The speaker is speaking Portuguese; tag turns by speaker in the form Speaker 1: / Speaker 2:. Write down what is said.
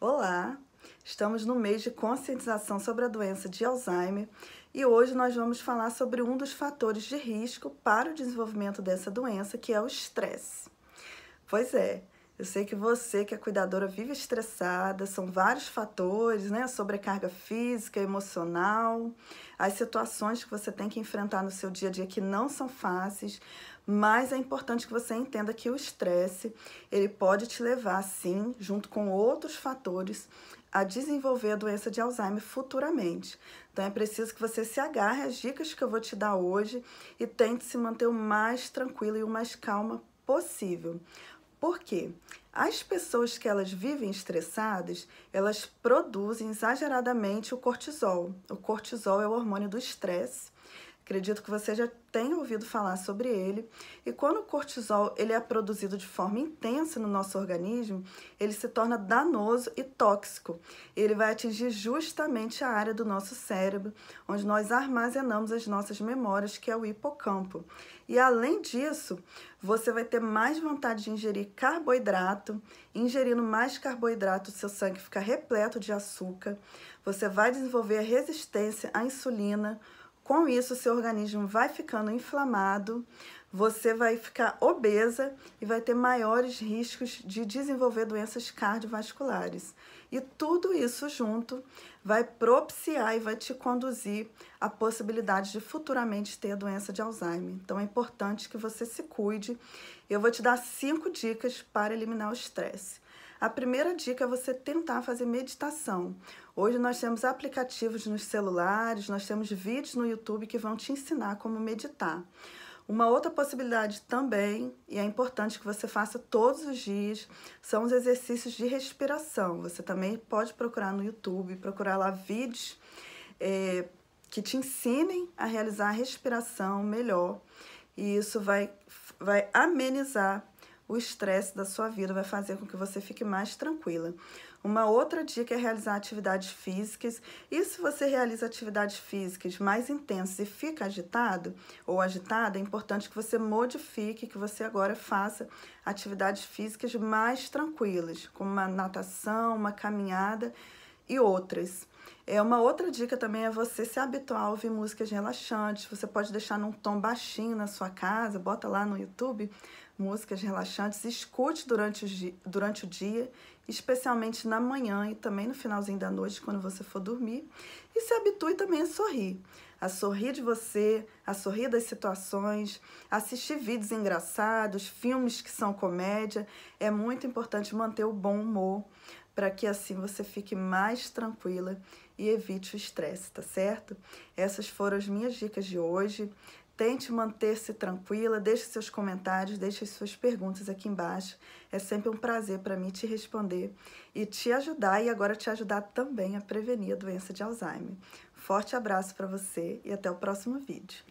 Speaker 1: Olá! Estamos no mês de conscientização sobre a doença de Alzheimer e hoje nós vamos falar sobre um dos fatores de risco para o desenvolvimento dessa doença, que é o estresse. Pois é, eu sei que você, que é cuidadora, vive estressada, são vários fatores, né? A sobrecarga física, emocional, as situações que você tem que enfrentar no seu dia a dia que não são fáceis, mas é importante que você entenda que o estresse, ele pode te levar, sim, junto com outros fatores, a desenvolver a doença de Alzheimer futuramente. Então é preciso que você se agarre às dicas que eu vou te dar hoje e tente se manter o mais tranquilo e o mais calma possível. Porque as pessoas que elas vivem estressadas, elas produzem exageradamente o cortisol. O cortisol é o hormônio do estresse Acredito que você já tenha ouvido falar sobre ele. E quando o cortisol ele é produzido de forma intensa no nosso organismo, ele se torna danoso e tóxico. Ele vai atingir justamente a área do nosso cérebro, onde nós armazenamos as nossas memórias, que é o hipocampo. E além disso, você vai ter mais vontade de ingerir carboidrato. Ingerindo mais carboidrato, seu sangue fica repleto de açúcar. Você vai desenvolver resistência à insulina com isso, seu organismo vai ficando inflamado, você vai ficar obesa e vai ter maiores riscos de desenvolver doenças cardiovasculares. E tudo isso junto vai propiciar e vai te conduzir à possibilidade de futuramente ter a doença de Alzheimer. Então é importante que você se cuide. Eu vou te dar cinco dicas para eliminar o estresse. A primeira dica é você tentar fazer meditação. Hoje nós temos aplicativos nos celulares, nós temos vídeos no YouTube que vão te ensinar como meditar. Uma outra possibilidade também, e é importante que você faça todos os dias, são os exercícios de respiração. Você também pode procurar no YouTube, procurar lá vídeos é, que te ensinem a realizar a respiração melhor. E isso vai, vai amenizar o estresse da sua vida vai fazer com que você fique mais tranquila. Uma outra dica é realizar atividades físicas. E se você realiza atividades físicas mais intensas e fica agitado ou agitada, é importante que você modifique, que você agora faça atividades físicas mais tranquilas, como uma natação, uma caminhada e outras. É uma outra dica também é você se habituar a ouvir músicas relaxantes. Você pode deixar num tom baixinho na sua casa, bota lá no YouTube músicas relaxantes, escute durante o, dia, durante o dia, especialmente na manhã e também no finalzinho da noite, quando você for dormir, e se habitue também a sorrir. A sorrir de você, a sorrir das situações, assistir vídeos engraçados, filmes que são comédia. É muito importante manter o bom humor para que assim você fique mais tranquila e evite o estresse, tá certo? Essas foram as minhas dicas de hoje. Tente manter-se tranquila, deixe seus comentários, deixe suas perguntas aqui embaixo. É sempre um prazer para mim te responder e te ajudar e agora te ajudar também a prevenir a doença de Alzheimer. Forte abraço para você e até o próximo vídeo.